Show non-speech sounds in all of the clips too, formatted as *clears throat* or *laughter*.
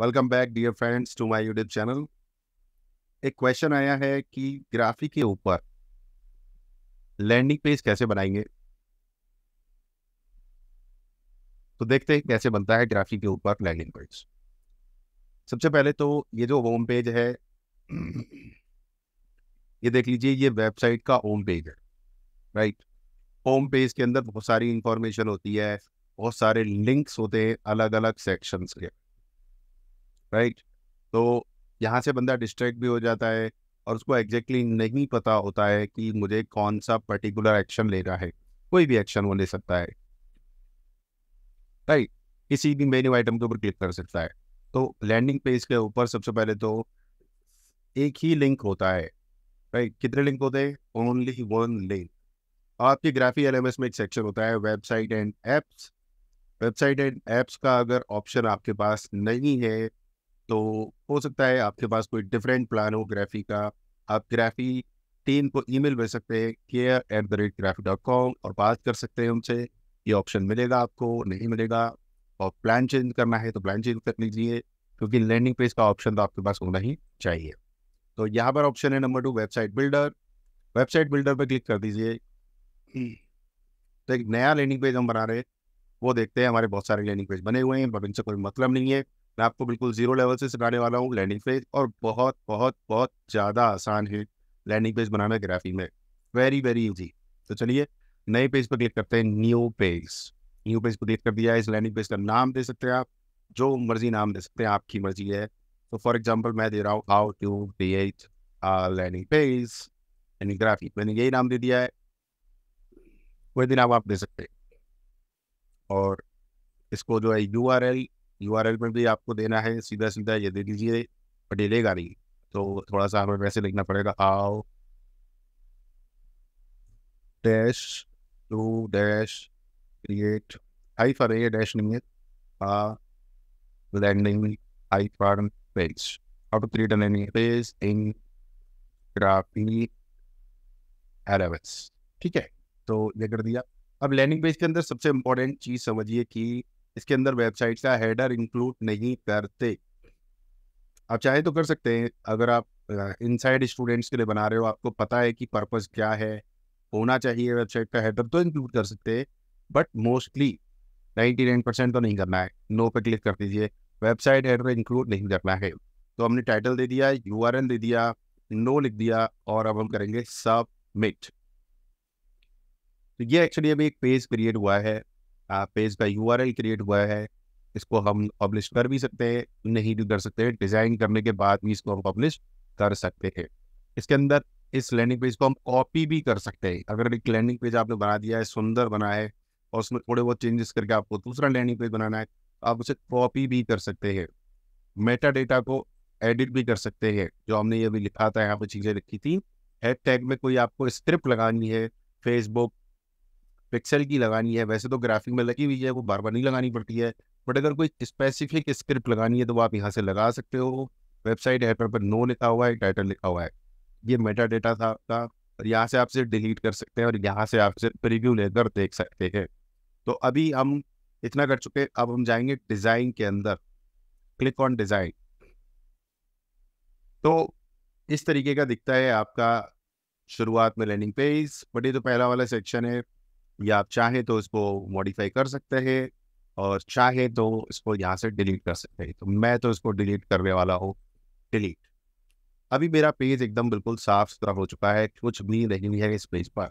Welcome back dear friends to my YouTube channel एक question आया है कि ग्राफिक के ऊपर लैंडिंग पेज कैसे बनाएंगे तो देखते हैं कैसे बनता है ग्राफिक के ऊपर लैंडिंग पेज सबसे पहले तो ये जो होम पेज है ये देख लीजिए ये वेबसाइट का होम पेज है राइट होम पेज के अंदर बहुत सारी इंफॉर्मेशन होती है बहुत सारे लिंक्स होते हैं अलग अलग सेक्शंस के राइट तो यहाँ से बंदा डिस्ट्रैक्ट भी हो जाता है और उसको एग्जैक्टली exactly नहीं पता होता है कि मुझे कौन सा पर्टिकुलर एक्शन लेना है कोई भी एक्शन वो ले सकता है राइट किसी भी मेन्यू आइटम के ऊपर क्लिक कर सकता है तो लैंडिंग पेज के ऊपर सबसे पहले तो एक ही लिंक होता है राइट कितने लिंक होते हैं ओनली वन लिंक आपके ग्राफी एल में एक सेक्शन होता है website and apps website and apps का अगर ऑप्शन आपके पास नहीं है तो हो सकता है आपके पास कोई डिफरेंट प्लान हो ग्राफी का आप ग्राफी टीम को ईमेल भेज सकते हैं care at the rate Graphy dot com और बात कर सकते हैं उनसे ये ऑप्शन मिलेगा आपको नहीं मिलेगा और प्लान चेंज करना है तो प्लान चेंज कर लीजिए क्योंकि लैंडिंग पेज का ऑप्शन तो आपके पास होना ही चाहिए तो यहाँ पर ऑप्शन है number two website builder website builder पर क्लिक कर दीजिए तो एक नया लैंडिंग पेज हम बना रहे हैं वो देखते हैं हमारे बहुत सारे लैंडिंग पेज बने हुए हैं पर इनसे कोई मतलब नहीं है मैं आपको बिल्कुल जीरो लेवल से सिखाने वाला हूँ लैंडिंग पेज और बहुत बहुत बहुत ज़्यादा आसान है लैंडिंग पेज बनाना ग्राफी में वेरी वेरी इजी तो चलिए नए पेज पर क्लिक करते हैं न्यू पेज न्यू पेज पर क्लिक कर दिया है इस लैंडिंग पेज का नाम दे सकते हैं आप जो मर्जी नाम दे सकते हैं आपकी मर्जी है तो फॉर एग्जाम्पल मैं दे रहा हूँ how to create landing page landing Graphy मैंने यही नाम दे दिया है वही दिन आप दे सकते हैं और इसको जो है यू यू आर एल में भी आपको देना है सीधा सीधा ये दे दीजिए पटेले गाड़ी तो थोड़ा सा हमें वैसे लिखना पड़ेगा how dash to dash create high for ये डैश नहीं है landing I for page how to create an interface in graphene elements ठीक है तो ये कर दिया अब लैंडिंग पेज के अंदर सबसे इम्पोर्टेंट चीज समझिए कि इसके अंदर वेबसाइट का हेडर इंक्लूड नहीं करते आप चाहे तो कर सकते हैं अगर आप इनसाइड स्टूडेंट्स के लिए बना रहे हो आपको पता है कि पर्पज़ क्या है होना चाहिए वेबसाइट का हेडर तो इंक्लूड कर सकते हैं but mostly ninety nine percent तो नहीं करना है नो पे क्लिक कर दीजिए वेबसाइट हेडर इंक्लूड नहीं करना है तो हमने टाइटल दे दिया यू आर एन दे दिया नो लिख दिया और अब हम करेंगे सबमिट तो ये एक्चुअली अभी एक पेज क्रिएट हुआ है पेज का यू क्रिएट हुआ है इसको हम पब्लिश कर भी सकते हैं नहीं भी कर सकते डिज़ाइन करने के बाद भी इसको हम पब्लिश कर सकते हैं इसके अंदर इस लैंडिंग पेज को हम कॉपी भी कर सकते हैं अगर एक लैंडिंग पेज आपने बना दिया है सुंदर बना है और उसमें थोड़े बहुत चेंजेस करके आपको दूसरा लैंडिंग पेज बनाना है आप उसे कॉपी भी कर सकते हैं मेटा डेटा को एडिट भी कर सकते हैं जो हमने ये भी लिखा था यहाँ पर चीज़ें लिखी थी हेड टैग में कोई आपको स्क्रिप्ट लगानी है फेसबुक पिक्सल की लगानी है वैसे तो ग्राफिक में लगी हुई है वो बार बार नहीं लगानी पड़ती है बट अगर कोई स्पेसिफिक स्क्रिप्ट लगानी है तो आप यहाँ से लगा सकते हो वेबसाइट है पर नो लिखा हुआ है टाइटल लिखा हुआ है ये मेटा डेटा था आपका और यहाँ से आप सिर्फ डिलीट कर सकते हैं और यहाँ से आप सिर्फ प्रिव्यू लेकर देख सकते हैं तो अभी हम इतना कर चुके अब हम जाएंगे डिज़ाइन के अंदर क्लिक ऑन डिज़ाइन तो इस तरीके का दिखता है आपका शुरुआत में लैंडिंग पेज बट ये तो पहला वाला सेक्शन है या आप चाहे तो इसको मॉडिफाई कर सकते हैं और चाहे तो इसको यहाँ से डिलीट कर सकते हैं तो मैं तो इसको डिलीट करने वाला हूँ डिलीट अभी मेरा पेज एकदम बिल्कुल साफ सुथरा हो चुका है कुछ भी नहीं है इस पेज पर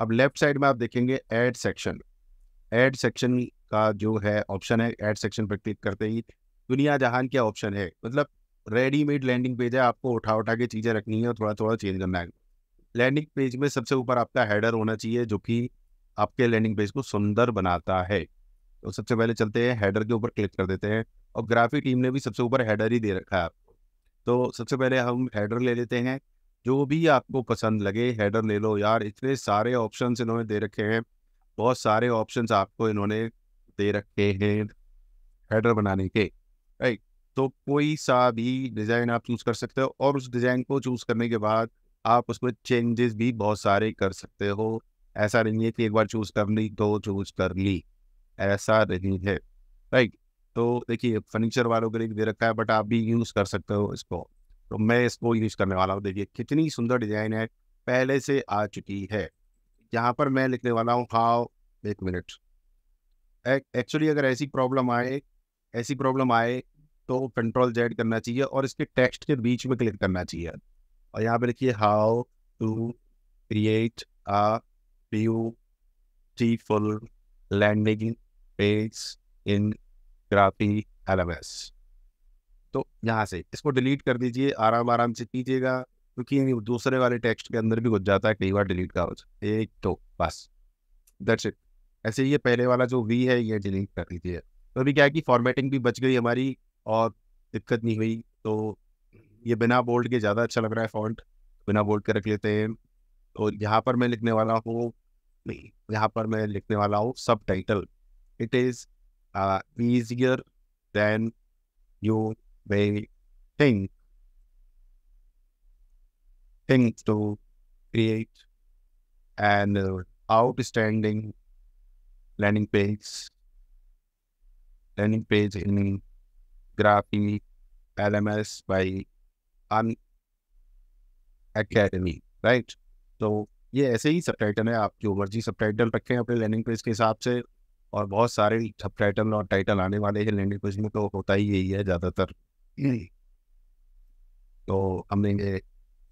अब लेफ्ट साइड में आप देखेंगे एड सेक्शन एड सेक्शन का जो है ऑप्शन है एड सेक्शन पर क्लिक करते ही दुनिया जहान क्या ऑप्शन है मतलब रेडीमेड लैंडिंग पेज है आपको उठा उठा के चीज़ें रखनी है और थोड़ा थोड़ा चेंज करना है लैंडिंग पेज में सबसे ऊपर आपका हेडर होना चाहिए जो कि आपके लैंडिंग पेज को सुंदर बनाता है तो सबसे पहले चलते हैं हेडर के ऊपर क्लिक कर देते हैं और ग्राफिक टीम ने भी सबसे ऊपर हेडर ही दे रखा है आपको तो सबसे पहले हम हेडर ले लेते हैं जो भी आपको पसंद लगे हेडर ले लो यार इतने सारे ऑप्शंस इन्होंने दे रखे हैं बहुत सारे ऑप्शंस आपको इन्होंने दे रखे हैं हेडर बनाने के राइट तो कोई सा भी डिज़ाइन आप चूज़ कर सकते हो और उस डिज़ाइन को चूज़ करने के बाद आप उसमें चेंजेस भी बहुत सारे कर सकते हो ऐसा नहीं है कि एक बार चूज कर ली तो चूज कर ली ऐसा नहीं है राइट तो देखिए फर्नीचर वालों के लिए दे रखा है बट आप भी यूज़ कर सकते हो इसको तो मैं इसको यूज़ करने वाला हूँ देखिए कितनी सुंदर डिज़ाइन है पहले से आ चुकी है यहाँ पर मैं लिखने वाला हूँ हाउ एक मिनट एक्चुअली अगर ऐसी प्रॉब्लम आए ऐसी प्रॉब्लम आए तो कंट्रोल जेड करना चाहिए और इसके टेक्स्ट के बीच में क्लिक करना चाहिए और यहाँ पे लिखिए how to create a beautiful landing page in Graphy LMS. तो यहाँ से इसको डिलीट कर दीजिए आराम आराम से कीजिएगा क्योंकि दूसरे वाले टेक्स्ट के अंदर भी घुस जाता है कई बार डिलीट का हो जाए एक तो बस दैट्स इट ऐसे ये पहले वाला जो वी है ये डिलीट कर दीजिए तो अभी क्या है कि फॉर्मेटिंग भी बच गई हमारी और दिक्कत नहीं हुई तो ये बिना बोल्ड के ज़्यादा अच्छा लग रहा है फॉन्ट बिना बोल्ड के रख लेते हैं तो यहाँ पर मैं लिखने वाला हूँ Me. यहाँ पर मैं लिखने वाला हूँ subtitle it is it is easier may think think to create an uh, outstanding landing page landing page in Graphy LMS by an academy right so ये ऐसे ही सब टाइटल है आप जो मर्जी सब रखें अपने लैंडिंग पेज के हिसाब से और बहुत सारे सब टाइटल और टाइटल आने वाले हैं लैंडिंग पेज में तो होता ही यही है ज़्यादातर तो हमने ये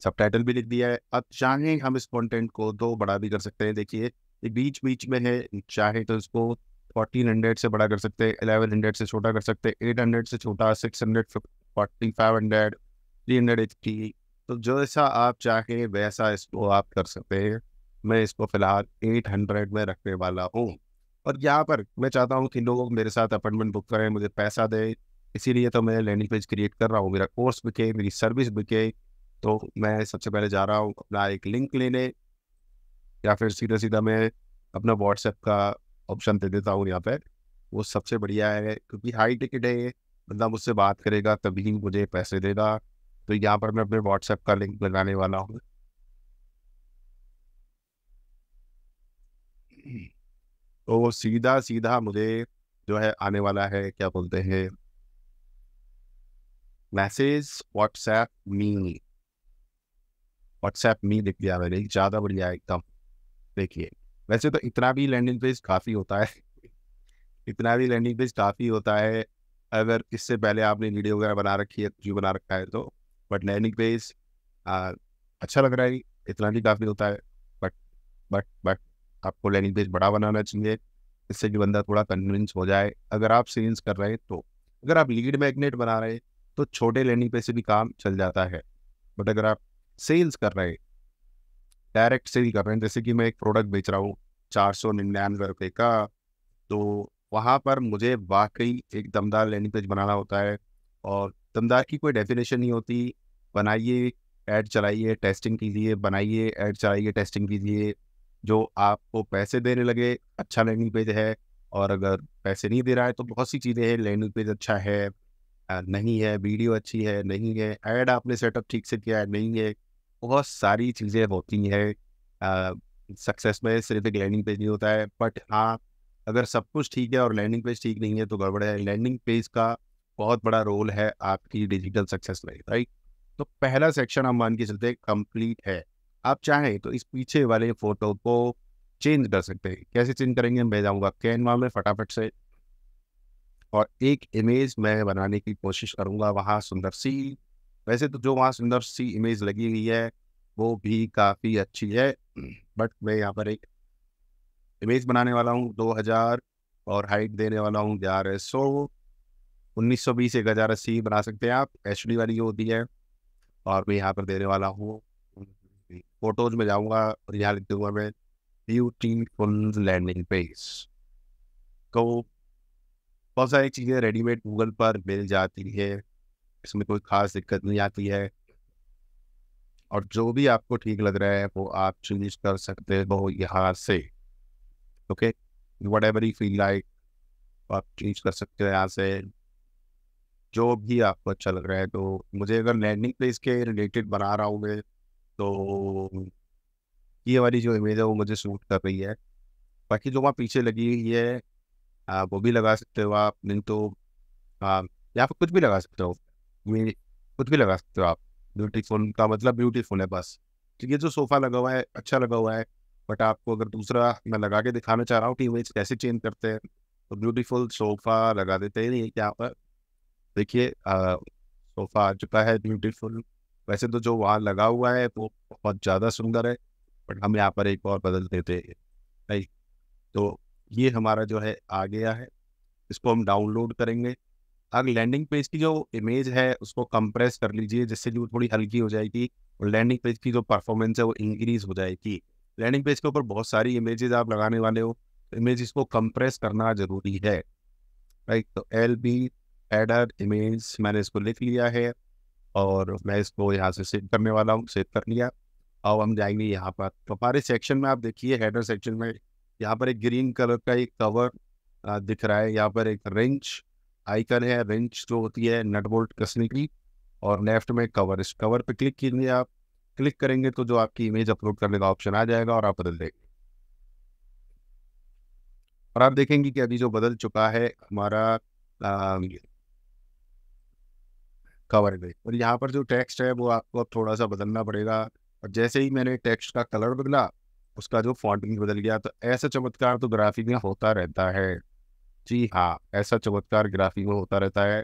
सब टाइटल भी लिख दिया है अब चाहें हम इस कॉन्टेंट को दो बड़ा भी कर सकते हैं देखिए ये बीच बीच में है चाहे तो इसको फोर्टीन हंड्रेड से बड़ा कर सकते हैं एलेवन हंड्रेड से छोटा कर सकते हैं एट हंड्रेड से छोटा six hundred forty five hundred three hundred eighty तो जैसा आप चाहें वैसा इसको आप कर सकते हैं मैं इसको फिलहाल एट हंड्रेड में रखने वाला हूँ और यहाँ पर मैं चाहता हूँ कि लोग मेरे साथ अपॉइंटमेंट बुक करें मुझे पैसा दें इसीलिए तो मैं लैंडिंग पेज क्रिएट कर रहा हूँ मेरा कोर्स बिके मेरी सर्विस बिके तो मैं सबसे पहले जा रहा हूँ अपना एक लिंक लेने या फिर सीधा सीधा मैं अपना व्हाट्सएप का ऑप्शन दे देता हूँ यहाँ पर वो सबसे बढ़िया है क्योंकि हाई टिकट है मतलब मुझसे बात करेगा तभी मुझे पैसे देगा तो यहाँ पर मैं अपने व्हाट्सएप का लिंक लगाने वाला हूँ तो सीधा सीधा मुझे जो है आने वाला है क्या बोलते हैं message WhatsApp me WhatsApp me लिख दिया मैंने ज़्यादा बढ़िया एकदम देखिए वैसे तो इतना भी लैंडिंग पेज काफ़ी होता है इतना भी लैंडिंग पेज काफ़ी होता है अगर इससे पहले आपने वीडियो वगैरह बना रखी है कुछ बना रखा है तो बट लैंडिंग पेज अच्छा लग रहा है इतना ही काफ़ी होता है बट बट बट आपको लैंडिंग पेज बड़ा बनाना चाहिए इससे कि बंदा थोड़ा कन्विंस हो जाए अगर आप सेल्स कर रहे हैं तो अगर आप लीड मैग्नेट बना रहे हैं तो छोटे लैंडिंग पेज से भी काम चल जाता है बट अगर आप सेल्स कर रहे हैं डायरेक्ट सेल कर रहे हैं जैसे कि मैं एक प्रोडक्ट बेच रहा हूँ चार सौ निन्यानवे रुपये का तो वहाँ पर मुझे वाकई एक दमदार लैंडिंग पेज बनाना होता है और दमदार की कोई डेफिनेशन नहीं होती बनाइए ऐड चलाइए टेस्टिंग कीजिए बनाइए ऐड चलाइए टेस्टिंग कीजिए जो आपको पैसे देने लगे अच्छा लैंडिंग पेज है और अगर पैसे नहीं दे रहा है तो बहुत सी चीज़ें हैं लैंडिंग पेज अच्छा है नहीं है वीडियो अच्छी है नहीं है ऐड आपने सेटअप ठीक से किया है नहीं है बहुत सारी चीज़ें होती हैं सक्सेस में सिर्फ एक लैंडिंग पेज नहीं होता है बट हाँ अगर सब कुछ ठीक है और लैंडिंग पेज ठीक नहीं है तो गड़बड़ है लैंडिंग पेज का बहुत बड़ा रोल है आपकी डिजिटल सक्सेस में राइट तो पहला सेक्शन हम मान के चलते कंप्लीट है आप चाहें तो इस पीछे वाले फोटो को चेंज कर सकते हैं कैसे चेंज करेंगे मैं जाऊँगा कैनवा में फटाफट से और एक इमेज मैं बनाने की कोशिश करूँगा वहाँ सुंदर सी वैसे तो जो वहाँ सुंदर सी इमेज लगी हुई है वो भी काफ़ी अच्छी है बट मैं यहाँ पर एक इमेज बनाने वाला हूँ 2000 और हाइट देने वाला हूँ ग्यारह सौ उन्नीस सौ बीस एक हज़ार अस्सी बना सकते हैं आप एच डी वाली होती है और मैं यहाँ पर देने वाला हूँ फोटोज में जाऊँगा और यहाँ लिख मैं ब्यूटीफुल लैंडिंग पेज तो बहुत सारी चीज़ें रेडीमेड गूगल पर मिल जाती है इसमें कोई खास दिक्कत नहीं आती है और जो भी आपको ठीक लग रहा है वो आप चूज कर सकते हो यहाँ से okay whatever you feel like आप चूज कर सकते हो यहाँ से जो भी आपको अच्छा लग रहा है तो मुझे अगर लैंडिंग प्लेस के रिलेटेड बना रहा हूँ मैं तो ये वाली जो इमेज है वो मुझे सूट कर रही है बाकी जो वहाँ पीछे लगी हुई है आ, वो भी लगा सकते हो आप नहीं तो या फिर कुछ भी लगा सकते हो कुछ भी लगा सकते हो आप ब्यूटीफुल का मतलब ब्यूटीफुल है बस तो ये जो सोफ़ा लगा हुआ है अच्छा लगा हुआ है बट आपको अगर दूसरा मैं लगा के दिखाना चाह रहा हूँ कि इमेज कैसे चेंज करते हैं तो ब्यूटीफुल सोफ़ा लगा देते हैं यहाँ पर देखिए सोफा आ चुका है ब्यूटीफुल वैसे तो जो वहाँ लगा हुआ है वो बहुत ज़्यादा सुंदर है बट हम यहाँ पर एक और बदल देते हैं तो ये हमारा जो है आ गया है इसको हम डाउनलोड करेंगे अब लैंडिंग पेज की जो इमेज है उसको कंप्रेस कर लीजिए जिससे कि वो थोड़ी हल्की हो जाएगी और लैंडिंग पेज की जो परफॉर्मेंस है वो इंक्रीज हो जाएगी लैंडिंग पेज के ऊपर बहुत सारी इमेजेस आप लगाने वाले हो तो इमेज इसको कंप्रेस करना जरूरी है राइट तो एल बी एडर इमेज मैंने इसको लिख लिया है और मैं इसको यहाँ से सेव करने वाला हूँ सेव कर लिया अब हम जाएंगे यहाँ पर तो हमारे सेक्शन में आप देखिए हेडर सेक्शन में यहाँ पर एक ग्रीन कलर का एक कवर दिख रहा है यहाँ पर एक रिंच आइकन है रिंच जो होती है नट बोल्ट कसने की और लेफ्ट में कवर इस कवर पे क्लिक कीजिए आप क्लिक करेंगे तो जो आपकी इमेज अपलोड करने का ऑप्शन आ जाएगा और आप बदल देंगे और आप देखेंगे कि अभी जो बदल चुका है हमारा कवर गई और यहाँ पर जो टेक्स्ट है वो आपको अब थोड़ा सा बदलना पड़ेगा और जैसे ही मैंने टेक्स्ट का कलर बदला उसका जो फॉन्ट भी बदल गया तो ऐसा चमत्कार तो ग्राफिक में होता रहता है जी हाँ ऐसा चमत्कार ग्राफिक में होता रहता है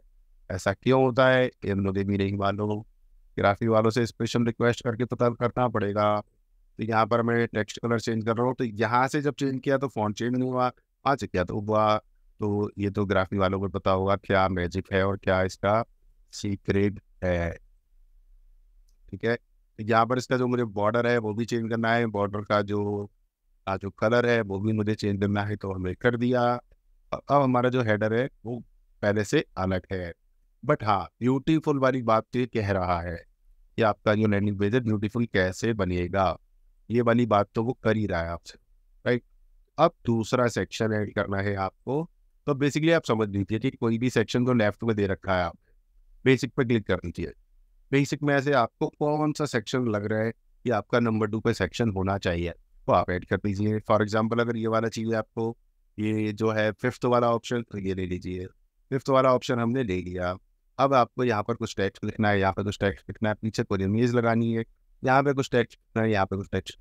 ऐसा क्यों होता है ये मुझे भी नहीं मालूम ग्राफिक वालों से स्पेशल रिक्वेस्ट करके पता तो करना पड़ेगा तो यहाँ पर मैं टेक्स्ट कलर चेंज कर रहा हूँ तो यहाँ से जब चेंज किया तो फॉन्ट चेंज नहीं हुआ आज क्या तो हुआ तो ये तो ग्राफिक वालों को पता होगा क्या मैजिक है और क्या इसका सीक्रेट है ठीक है यहाँ पर इसका जो मुझे बॉर्डर है वो भी चेंज करना है बॉर्डर का जो का जो कलर है वो भी मुझे चेंज करना है तो हमने कर दिया अब हमारा जो हेडर है वो पहले से अलग है बट हाँ ब्यूटीफुल वाली बात ये कह रहा है कि आपका जो लैंडिंग पेज है ब्यूटीफुल कैसे बनेगा ये वाली बात तो वो कर ही रहा है आपसे राइट अब दूसरा सेक्शन ऐड करना है आपको तो बेसिकली आप समझ लीजिए कि कोई भी सेक्शन को लेफ्ट में दे रखा है आप बेसिक पे क्लिक कर चाहिए बेसिक में ऐसे आपको कौन सा सेक्शन लग रहा है कि आपका नंबर टू पे सेक्शन होना चाहिए तो आप ऐड कर दीजिए फॉर एग्जाम्पल अगर ये वाला चाहिए आपको ये जो है फिफ्थ वाला ऑप्शन तो ये ले लीजिए फिफ्थ वाला ऑप्शन हमने ले लिया अब आपको यहाँ पर कुछ टैक्स लिखना है यहाँ पर कुछ टैक्स लिखना है पीछे कोई इमेज लगानी है यहाँ पे कुछ टैक्स लिखना है यहाँ पे कुछ टैक्स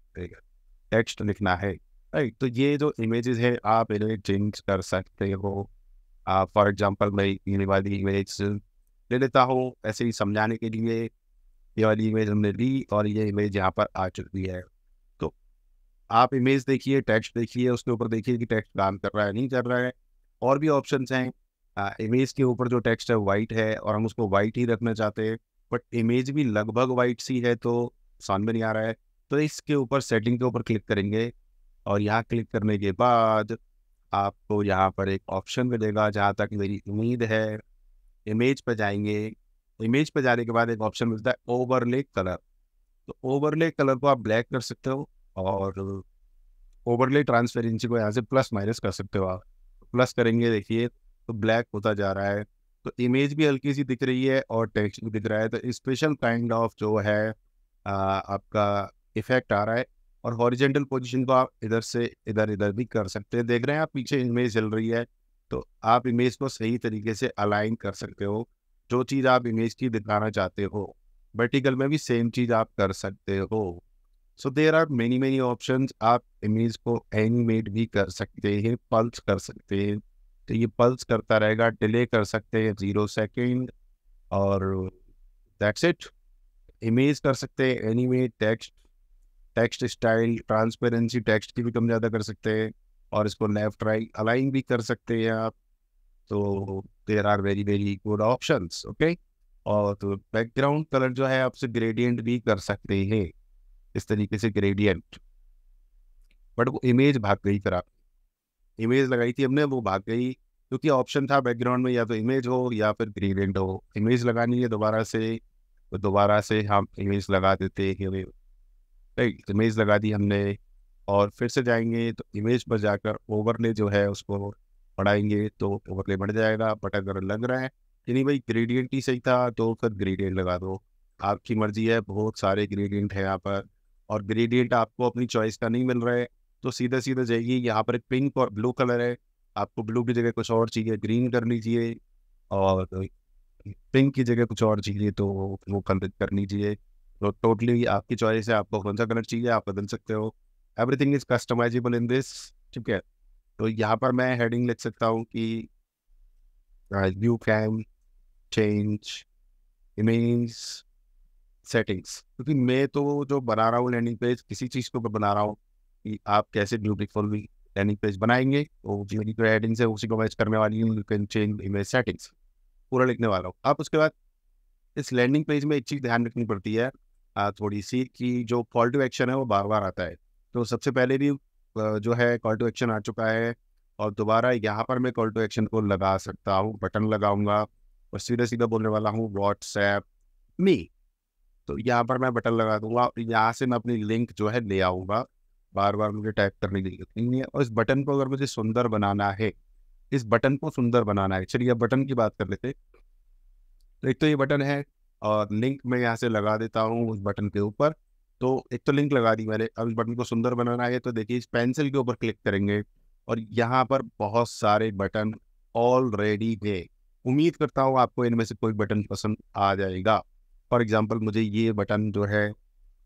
टेक्स्ट लिखना है राइट तो ये जो इमेजेस है आप इन्हें चेंज कर सकते हो आप फॉर एग्जाम्पल मैं ये इमेज ले लेता हूँ ऐसे ही समझाने के लिए ये वाली इमेज हमने ली और ये इमेज यहाँ पर आ चुकी है तो आप इमेज देखिए टेक्स्ट देखिए उसके ऊपर देखिए कि टेक्स्ट काम कर रहा है नहीं कर रहा है और भी ऑप्शन हैं इमेज के ऊपर जो टेक्स्ट है वाइट है और हम उसको वाइट ही रखना चाहते हैं बट इमेज भी लगभग वाइट सी है तो समझ में नहीं आ रहा है तो इसके ऊपर सेटिंग के ऊपर क्लिक करेंगे और यहाँ क्लिक करने के बाद आपको यहाँ पर एक ऑप्शन मिलेगा जहाँ तक मेरी उम्मीद है इमेज पर जाएंगे इमेज पर जाने के बाद एक ऑप्शन मिलता है ओवरले कलर तो ओवरले कलर को आप ब्लैक कर सकते हो और ओवरले ट्रांसपेरेंसी को यहाँ से प्लस माइनस कर सकते हो आप प्लस करेंगे देखिए तो ब्लैक होता जा रहा है तो इमेज भी हल्की सी दिख रही है और टेक्स्ट भी दिख रहा है तो स्पेशल काइंड ऑफ जो है आ, आपका इफेक्ट आ रहा है और हॉरिजेंटल पोजिशन को आप इधर से इधर इधर भी कर सकते हैं देख रहे हैं आप पीछे इमेज चल रही है तो आप इमेज को सही तरीके से अलाइन कर सकते हो जो चीज़ आप इमेज की दिखाना चाहते हो वर्टिकल में भी सेम चीज़ आप कर सकते हो so there are many many option आप इमेज को एनिमेट भी कर सकते हैं पल्स कर सकते हैं तो ये पल्स करता रहेगा डिले कर सकते हैं ज़ीरो सेकेंड और दैट्स इट इमेज कर सकते हैं animate text text style transparency text की भी कम ज़्यादा कर सकते हैं और इसको लेफ्ट राइट अलाइन भी कर सकते हैं आप तो there are very very good option okay और तो बैकग्राउंड कलर जो है आपसे ग्रेडियंट भी कर सकते हैं इस तरीके से ग्रेडियंट बट वो इमेज भाग गई फिर आप इमेज लगाई थी हमने वो भाग गई क्योंकि ऑप्शन था बैकग्राउंड में या तो इमेज हो या फिर ग्रेडियंट हो इमेज लगानी है दोबारा से तो दोबारा से हम इमेज लगा देते हैं राइट इमेज लगा दी हमने और फिर से जाएंगे तो इमेज पर जाकर ओवरले जो है उसको बढ़ाएंगे तो ओवरले बढ़ जाएगा बट अगर लग रहा है कि नहीं भाई ग्रेडियंट ही सही था तो फिर ग्रेडियंट लगा दो आपकी मर्जी है बहुत सारे ग्रेडियंट है यहाँ पर और ग्रेडियंट आपको अपनी चॉइस का नहीं मिल रहा है तो सीधा सीधा जाइए यहाँ पर एक पिंक और ब्लू कलर है आपको ब्लू की जगह कुछ और चाहिए ग्रीन कर लीजिए और पिंक की जगह कुछ और तो चाहिए तो वो कलर कर लीजिए तो टोटली आपकी चॉइस है आपको कौन सा कलर चाहिए आप बदल सकते हो everything is customisable in this ठीक है तो यहाँ पर मैं हेडिंग लिख सकता हूँ कि you can change image settings क्योंकि मैं तो जो बना रहा हूँ लैंडिंग पेज किसी चीज़ के ऊपर बना रहा हूँ कि आप कैसे ब्यूटीफुल लैंडिंग पेज बनाएंगे तो मेरी जो हेडिंग्स है उसी को मैच करने वाली हूँ you can change image settings पूरा लिखने वाला हूँ आप उसके बाद इस लैंडिंग पेज में एक चीज़ ध्यान रखनी पड़ती है थोड़ी सी कि जो कॉल टू एक्शन है वो बार बार आता है तो सबसे पहले भी जो है कॉल टू एक्शन आ चुका है और दोबारा यहाँ पर मैं कॉल टू एक्शन को लगा सकता हूँ बटन लगाऊंगा और सीधे सीधा बोलने वाला हूँ व्हाट्सएप मी तो यहाँ पर मैं बटन लगा दूंगा और यहाँ से मैं अपनी लिंक जो है ले आऊंगा बार बार मुझे टाइप करने की जरूरत नहीं है और इस बटन को अगर मुझे सुंदर बनाना है इस बटन को सुंदर बनाना है चलिए बटन की बात कर लेते तो एक तो ये बटन है और लिंक मैं यहाँ से लगा देता हूँ उस बटन के ऊपर तो एक तो लिंक लगा दी मैंने अब इस बटन को सुंदर बनाना है तो देखिए इस पेंसिल के ऊपर क्लिक करेंगे और यहाँ पर बहुत सारे बटन ऑलरेडी है उम्मीद करता हूँ आपको इनमें से कोई बटन पसंद आ जाएगा फॉर एग्ज़ाम्पल मुझे ये बटन जो है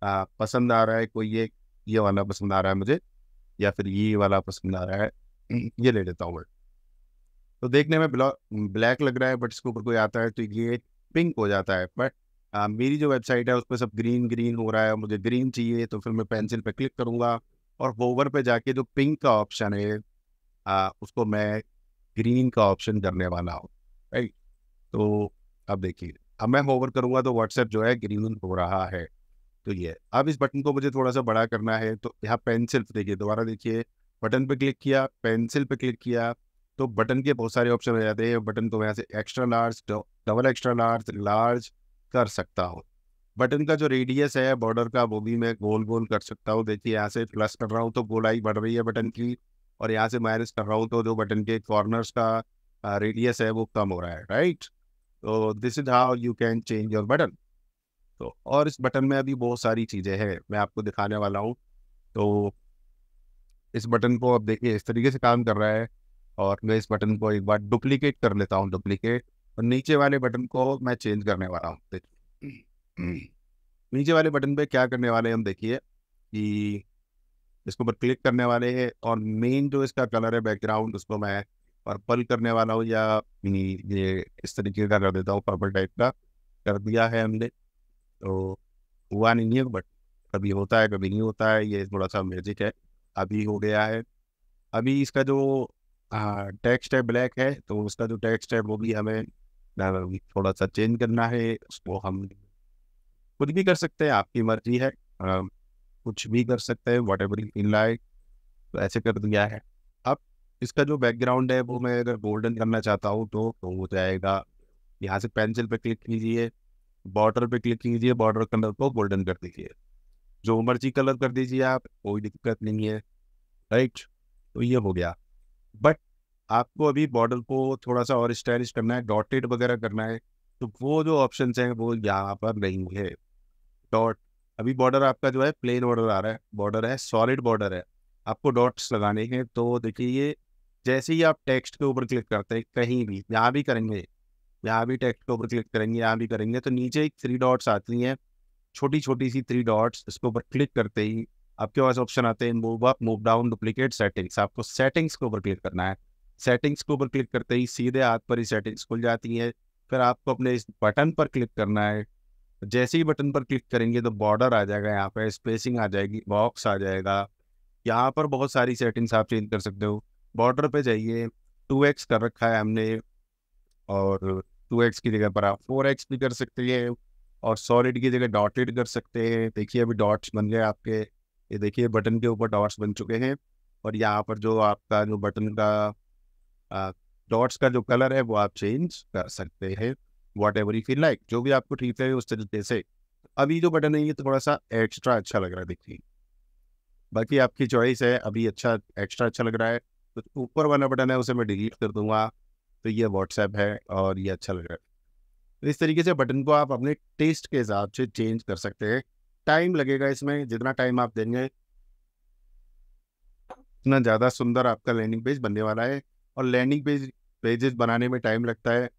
आ, पसंद आ रहा है कोई ये ये वाला पसंद आ रहा है मुझे या फिर ये वाला पसंद आ रहा है *clears throat* ये ले लेता हूँ मैं तो देखने में ब्लैक लग रहा है बट इसके ऊपर कोई आता है तो ये पिंक हो जाता है बट आ, मेरी जो वेबसाइट है उसमें सब ग्रीन ग्रीन हो रहा है मुझे ग्रीन चाहिए तो फिर मैं पेंसिल पे क्लिक करूँगा और होवर पे जाके जो पिंक का ऑप्शन है आ, उसको मैं ग्रीन का ऑप्शन करने वाला हूँ राइट तो अब देखिए अब मैं होवर करूँगा तो व्हाट्सएप जो है ग्रीन हो रहा है तो ये अब इस बटन को मुझे थोड़ा सा बड़ा करना है तो यहाँ पेंसिल देखिए दोबारा देखिए बटन पे क्लिक किया पेंसिल पे क्लिक किया तो बटन के बहुत सारे ऑप्शन आ जाते हैं बटन तो यहाँ से extra large double extra large large कर सकता हूँ बटन का जो रेडियस है बॉर्डर का वो भी मैं गोल गोल कर सकता हूँ देखिए यहाँ से प्लस कर रहा हूँ तो गोलाई बढ़ रही है बटन की और यहाँ से माइनस कर रहा हूँ तो जो बटन के कॉर्नर्स का रेडियस है वो कम हो रहा है राइट तो this is how you can change your button तो और इस बटन में अभी बहुत सारी चीज़ें हैं मैं आपको दिखाने वाला हूँ तो इस बटन को अब देखिए इस तरीके से काम कर रहा है और मैं इस बटन को एक बार डुप्लीकेट कर लेता हूँ डुप्लीकेट और नीचे वाले बटन को मैं चेंज करने वाला हूँ देखिए हम्म। नीचे वाले बटन पे क्या करने वाले हम देखिए कि इसके ऊपर क्लिक करने वाले हैं और मेन जो इसका कलर है बैकग्राउंड उसको मैं पर्पल करने वाला हूँ या ये इस तरीके का कर देता हूँ पर्पल टाइप का कर दिया है हमने तो हुआ नहीं है बट कभी होता है कभी नहीं होता है ये थोड़ा सा मैजिक है अभी हो गया है अभी इसका जो टेक्स्ट हाँ, है ब्लैक है तो उसका जो टेक्स्ट है वो भी हमें थोड़ा सा चेंज करना है उसको हम खुद भी कर सकते हैं आपकी मर्जी है आ, कुछ भी कर सकते हैं वट एवर इन लाइक तो ऐसे कर दिया है अब इसका जो बैकग्राउंड है वो मैं अगर गोल्डन करना चाहता हूँ तो, तो हो जाएगा यहाँ से पेंसिल पे क्लिक कीजिए बॉर्डर पे क्लिक कीजिए बॉर्डर कलर को गोल्डन कर दीजिए जो मर्जी कलर कर दीजिए आप कोई दिक्कत नहीं है राइट तो ये हो गया बट आपको अभी बॉर्डर को थोड़ा सा और स्टाइलिश करना है डॉटेड वगैरह करना है तो वो जो ऑप्शन हैं वो यहाँ पर नहीं है डॉट अभी बॉर्डर आपका जो है प्लेन बॉर्डर आ रहा है बॉर्डर है सॉलिड बॉर्डर है आपको डॉट्स लगाने हैं तो देखिए ये जैसे ही आप टेक्स्ट के ऊपर क्लिक करते हैं कहीं भी यहाँ भी करेंगे यहाँ भी टेक्स्ट के ऊपर क्लिक करेंगे यहाँ भी करेंगे तो नीचे एक थ्री डॉट्स आती हैं छोटी छोटी सी थ्री डॉट्स इसके ऊपर क्लिक करते ही आपके पास ऑप्शन आते हैं move up move down duplicate settings आपको सेटिंग्स के ऊपर क्लिक करना है सेटिंग्स के ऊपर क्लिक करते ही सीधे हाथ पर ही सेटिंग्स खुल जाती है फिर आपको अपने इस बटन पर क्लिक करना है जैसे ही बटन पर क्लिक करेंगे तो बॉर्डर आ जाएगा यहाँ पर स्पेसिंग आ जाएगी बॉक्स आ जाएगा यहाँ पर बहुत सारी सेटिंग्स आप चेंज कर सकते हो बॉर्डर पे जाइए टू एक्स कर रखा है हमने और टू एक्स की जगह पर आप फोर एक्स भी कर सकते हैं और सॉलिड की जगह डॉटेड कर सकते हैं देखिए अभी डॉट्स बन गए आपके ये देखिए बटन के ऊपर डॉट्स बन चुके हैं और यहाँ पर जो आपका जो बटन का डॉट्स का जो कलर है वो आप चेंज कर सकते हैं whatever you feel like जो भी आपको ठीक लगे उस तरीके से अभी जो बटन है ये थोड़ा सा एक्स्ट्रा अच्छा लग रहा है देखिए बाकी आपकी चॉइस है अभी अच्छा एक्स्ट्रा अच्छा लग रहा है तो ऊपर वाला बटन है उसे मैं डिलीट कर दूंगा तो ये व्हाट्सएप है और ये अच्छा लग रहा है तो इस तरीके से बटन को आप अपने टेस्ट के हिसाब से चेंज कर सकते हैं टाइम लगेगा इसमें जितना टाइम आप देंगे उतना ज़्यादा सुंदर आपका लैंडिंग पेज बनने वाला है और लैंडिंग पेज पेजेस बनाने में टाइम लगता है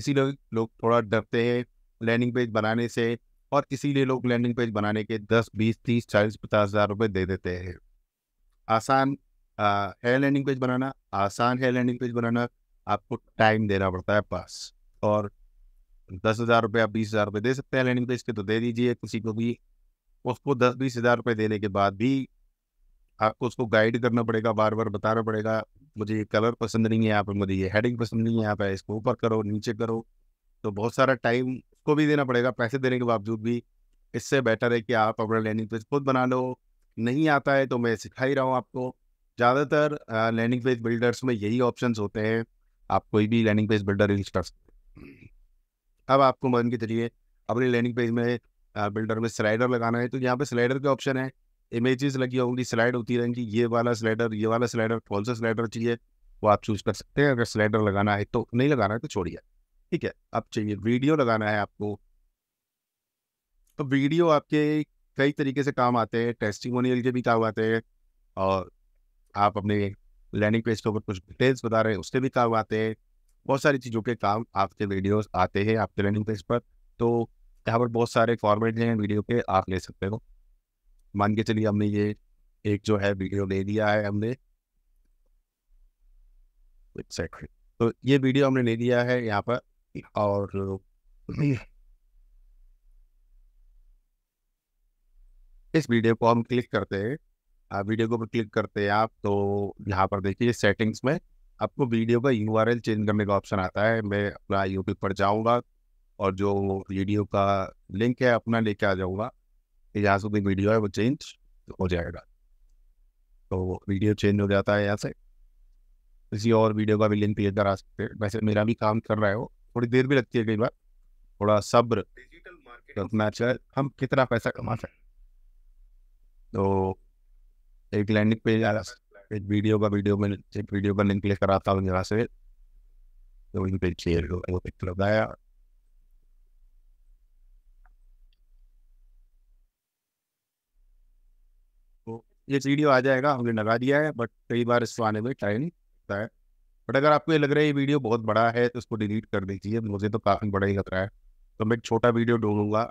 इसीलिए लोग थोड़ा डरते हैं लैंडिंग पेज बनाने से और इसीलिए लोग लैंडिंग पेज बनाने के दस बीस तीस चालीस पचास हज़ार रुपये दे देते हैं आसान आ, है लैंडिंग पेज बनाना आसान है लैंडिंग पेज बनाना आपको टाइम देना पड़ता है पास और दस हज़ार रुपये आप बीस हज़ार रुपये दे सकते हैं लैंडिंग पेज के तो दे दीजिए किसी को भी उसको दस बीस हज़ार रुपये देने के बाद भी आपको उसको गाइड करना पड़ेगा बार बार बताना पड़ेगा मुझे ये कलर पसंद नहीं है यहाँ पर मुझे ये हेडिंग पसंद नहीं है यहाँ पर इसको ऊपर करो नीचे करो तो बहुत सारा टाइम उसको भी देना पड़ेगा पैसे देने के बावजूद भी इससे बेटर है कि आप अपना लैंडिंग पेज खुद बना लो नहीं आता है तो मैं सिखा ही रहा हूँ आपको ज़्यादातर लैंडिंग पेज बिल्डर्स में यही ऑप्शन होते हैं आप कोई भी लैंडिंग पेज बिल्डर यूज कर सकते अब आपको मन के जरिए अपने लैंडिंग पेज में बिल्डर में स्लाइडर लगाना है तो यहाँ पे स्लाइडर के ऑप्शन है इमेजेस लगी होंगी स्लाइड होती रहेंगी ये वाला स्लाइडर ये वाला स्लाइडर कौन सा स्लाइडर चाहिए वो आप चूज कर सकते हैं अगर स्लाइडर लगाना है तो नहीं लगाना है तो छोड़िए ठीक है अब चाहिए वीडियो लगाना है आपको तो वीडियो आपके कई तरीके से काम आते हैं टेस्टिंग के भी काम आते हैं और आप अपने लैंडिंग पेज के ऊपर कुछ डिटेल्स बता रहे हैं उसके भी काम आते हैं बहुत सारी चीज़ों के काम आपके वीडियोस आते हैं आपके लैंडिंग पेज पर तो यहाँ पर बहुत सारे फॉर्मेट हैं वीडियो के आप ले सकते हो मान के चलिए हमने ये एक जो है वीडियो ले लिया है हमने तो ये वीडियो हमने ले लिया है यहाँ पर और इस वीडियो को हम क्लिक करते हैं वीडियो को क्लिक करते हैं आप तो यहाँ पर देखिए सेटिंग्स में आपको वीडियो का यू आर एल चेंज करने का ऑप्शन आता है मैं अपना यूट्यूब पर जाऊँगा और जो वीडियो का लिंक है अपना लेके आ जाऊँगा यहाँ से तो कोई वीडियो है वो चेंज तो हो जाएगा तो वीडियो चेंज हो जाता है यहाँ से किसी और वीडियो का भी लिंक क्लियर करा सकते हैं वैसे मेरा भी काम कर रहा है वो थोड़ी देर भी लगती है कई बार थोड़ा सब्र रखना तो चाहिए हम कितना पैसा कमा सकते तो एक लैंडिंग पेज आ रहा है एक वीडियो का वीडियो में एक वीडियो का लिंक क्लिक कराता हूँ जरा से तो इन पे शेयर लगाया ये वीडियो आ जाएगा हमने लगा दिया है बट कई बार इसको आने में टाइम लगता है बट अगर आपको ये लग रहा है ये वीडियो बहुत बड़ा है तो इसको डिलीट कर दीजिए मुझे तो काफ़ी बड़ा ही लग रहा है तो मैं एक छोटा वीडियो ढूंढूंगा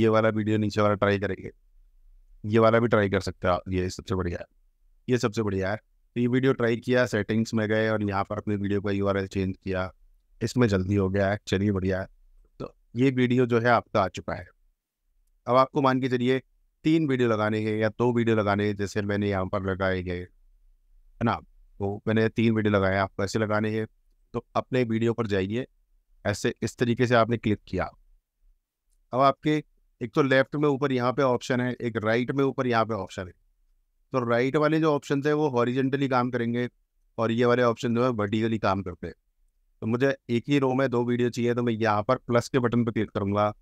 ये वाला वीडियो नीचे वाला ट्राई करेंगे ये वाला भी ट्राई कर सकते हो आप ये सबसे बढ़िया है ये सबसे बढ़िया है तो ये वीडियो ट्राई किया सेटिंग्स में गए और यहाँ पर अपने वीडियो का यू चेंज किया इसमें जल्दी हो गया है चलिए बढ़िया है तो ये वीडियो जो है आपका आ चुका है अब आपको मान के चलिए तीन वीडियो लगाने हैं या दो वीडियो लगाने हैं जैसे मैंने यहाँ पर लगाए हैं है ना तो मैंने तीन वीडियो लगाए आप कैसे लगाने हैं तो अपने वीडियो पर जाइए ऐसे इस तरीके से आपने क्लिक किया अब आपके एक तो लेफ्ट में ऊपर यहाँ पे ऑप्शन है एक राइट में ऊपर यहाँ पे ऑप्शन है तो राइट वाले जो ऑप्शन है वो हॉरिजेंटली काम करेंगे और ये वाले ऑप्शन जो है वर्टिकली काम करते हैं तो मुझे एक ही रो में दो वीडियो चाहिए तो मैं यहाँ पर प्लस के बटन पर क्लिक करूँगा